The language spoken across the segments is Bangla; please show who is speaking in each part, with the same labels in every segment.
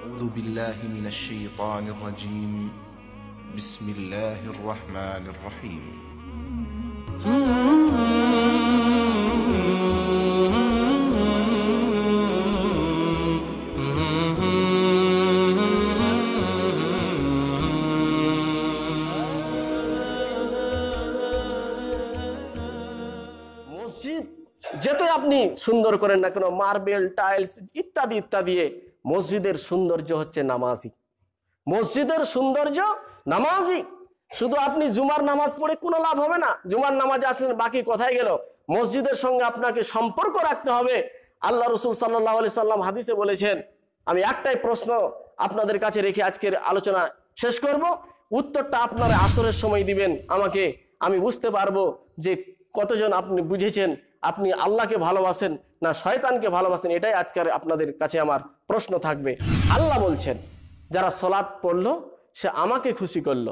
Speaker 1: أعوذ بالله من الشيطان الرجيم بسم الله الرحمن الرحيم যেতে আপনি সুন্দর করেন না কোনো মার্বেল টাইলস ইত্যাদি ইত্যাদি মসজিদের সৌন্দর্য হচ্ছে নামাজি মসজিদের সৌন্দর্য নামাজি শুধু আপনি জুমার নামাজ পড়ে কোনো লাভ হবে না জুমার নামাজে আসলেন বাকি কোথায় গেল মসজিদের সঙ্গে আপনাকে সম্পর্ক রাখতে হবে আল্লাহ রসুল সাল্লাহ আলি সাল্লাম হাদিসে বলেছেন আমি একটাই প্রশ্ন আপনাদের কাছে রেখে আজকের আলোচনা শেষ করব উত্তরটা আপনারা আসরের সময় দিবেন আমাকে আমি বুঝতে পারবো যে কতজন আপনি বুঝেছেন আপনি আল্লাহকে ভালোবাসেন না শয়তানকে ভালোবাসেন এটাই আজকের আপনাদের কাছে আমার প্রশ্ন থাকবে আল্লাহ বলছেন যারা সলাৎ পড়ল সে আমাকে খুশি করল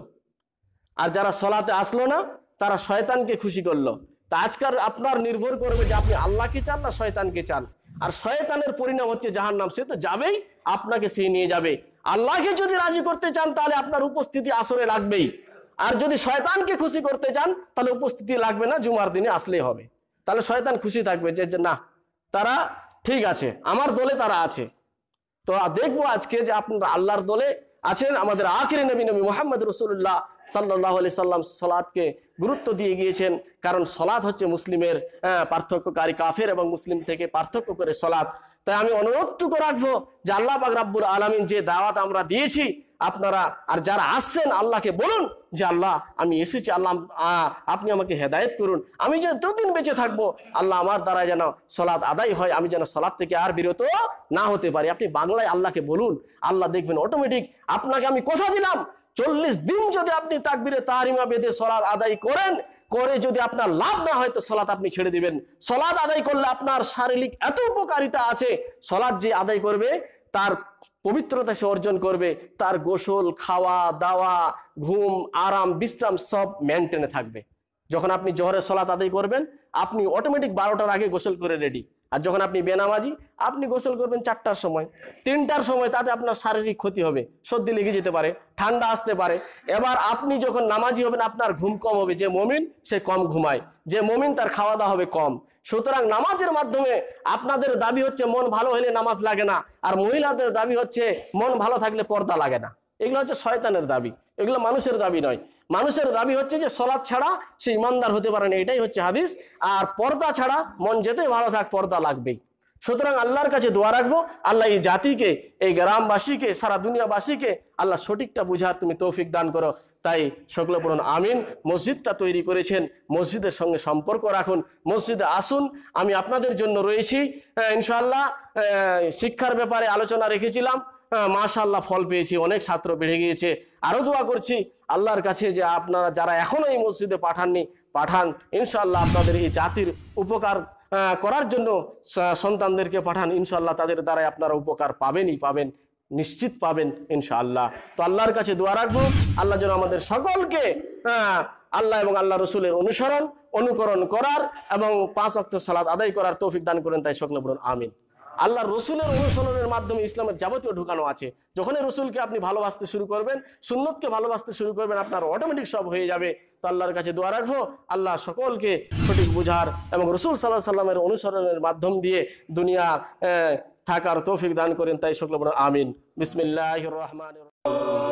Speaker 1: আর যারা সলাতে আসলো না তারা শয়তানকে খুশি করলো তা আজকাল আপনার নির্ভর করবে যে আপনি আল্লাহকে চান না শয়তানকে চান আর শয়তানের পরিণাম হচ্ছে জাহার নাম সে তো যাবেই আপনাকে সে নিয়ে যাবে আল্লাহকে যদি রাজি করতে চান তাহলে আপনার উপস্থিতি আসরে লাগবেই আর যদি শয়তানকে খুশি করতে চান তাহলে উপস্থিতি লাগবে না জুমার দিনে আসলেই হবে তাহলে শয়তান খুশি থাকবে যে না তারা ঠিক আছে আমার দলে তারা আছে তো দেখবো আজকে যে আপনারা আল্লাহর দলে আছেন আমাদের আখিরে নবী নবী মোহাম্মদ রসুল্লাহ সাল্লাহ আলি সাল্লাম সলাদকে গুরুত্ব দিয়ে গিয়েছেন কারণ সলাদ হচ্ছে মুসলিমের পার্থক্যকারী কাফের এবং মুসলিম থেকে পার্থক্য করে সলাদ তাই আমি অনুরোধটুকু রাখবো যে আল্লাহ পাক রাব্বুর আলমিন যে দাওয়াত আমরা দিয়েছি আপনারা আর যারা আসছেন আল্লাহকে বলুন যে আল্লাহ আমি এসেছি আল্লাহ আপনি আমাকে হেদায়ত করুন আমি যে দুদিন বেঁচে থাকবো আল্লাহ আমার দ্বারা যেন সলাদ আদায় হয় আমি যেন সলাদ থেকে আর বিরত না হতে পারি আপনি বাংলায় আল্লাহকে বলুন আল্লাহ দেখবেন অটোমেটিক আপনাকে আমি কোথা দিলাম চল্লিশ দিন যদি আপনি তাকবিরে তাহারিমা বেঁধে সলাদ আদায় করেন করে যদি আপনার লাভ না হয় তো সলাদ আপনি ছেড়ে দিবেন সলাদ আদায় করলে আপনার শারীরিক এত উপকারিতা আছে সলাদ যে আদায় করবে তার পবিত্রতা সে অর্জন করবে তার গোসল খাওয়া দাওয়া ঘুম আরাম বিশ্রাম সব মেনটেনে থাকবে যখন আপনি জহরের সলাত আদায় করবেন আপনি অটোমেটিক বারোটার আগে গোসল করে রেডি আর যখন আপনি বেনামাজি আপনি গোসল করবেন চারটার সময় তিনটার সময় তাতে আপনার শারীরিক ক্ষতি হবে সর্দি লেগে যেতে পারে ঠান্ডা আসতে পারে এবার আপনি যখন নামাজি হবেন আপনার ঘুম কম হবে যে মমিন সে কম ঘুমায় যে মমিন তার খাওয়া দাওয়া হবে কম সুতরাং নামাজের মাধ্যমে আপনাদের দাবি হচ্ছে মন ভালো হলে নামাজ লাগে না আর মহিলাদের দাবি হচ্ছে মন ভালো থাকলে পর্দা লাগে না এগুলো হচ্ছে শয়তানের দাবি এগুলো মানুষের দাবি নয় মানুষের দাবি হচ্ছে যে সলাদ ছাড়া সে ইমানদার হতে পারে না এটাই হচ্ছে হাদিস আর পর্দা ছাড়া মন যেতে ভালো থাক পর্দা লাগবেই সুতরাং আল্লাহর কাছে দোয়া রাখবো আল্লাহ এই জাতিকে এই গ্রামবাসীকে সারা দুনিয়াবাসীকে আল্লাহ সঠিকটা বুঝার তুমি তৌফিক দান করো তাই শক্লপুরন আমিন মসজিদটা তৈরি করেছেন মসজিদের সঙ্গে সম্পর্ক রাখুন মসজিদে আসুন আমি আপনাদের জন্য রয়েছি হ্যাঁ, ইনশাল্লাহ শিক্ষার ব্যাপারে আলোচনা রেখেছিলাম হ্যাঁ, মাশাল্লাহ ফল পেয়েছি অনেক ছাত্র বেড়ে গিয়েছে আরও দোয়া করছি আল্লাহর কাছে যে আপনারা যারা এখনও এই মসজিদে পাঠাননি পাঠান ইনশাল্লাহ আপনাদের এই জাতির উপকার করার জন্য সন্তানদেরকে পাঠান ইনশাল্লাহ তাদের দ্বারাই আপনারা উপকার পাবেনই পাবেন নিশ্চিত পাবেন ইনশাআল্লাহ তো আল্লাহর কাছে দোয়া রাখবো আল্লাহ যেন আমাদের সকলকে আল্লাহ এবং আল্লাহ রসুলের অনুসরণ অনুকরণ করার এবং পাঁচ অক্ত সালাদ আদায় করার তৌফিক দান করেন তাই সকলে বলুন আমিন আল্লাহ রসুলের অনুসরণের মাধ্যমে ইসলামের যাবতীয় ঢুকানো আছে যখনই রসুলকে আপনি ভালোবাসতে শুরু করবেন সুন্নতকে ভালোবাসতে শুরু করবেন আপনার অটোমেটিক সব হয়ে যাবে তো আল্লাহর কাছে দোয়া রাখবো আল্লাহ সকলকে সঠিক বুঝার এবং রসুল সাল্লাহ সাল্লামের অনুসরণের মাধ্যম দিয়ে দুনিয়া থাকার তৌফিক দান করেন তাই সকল আমিন বিসমিল্লাহ রহমান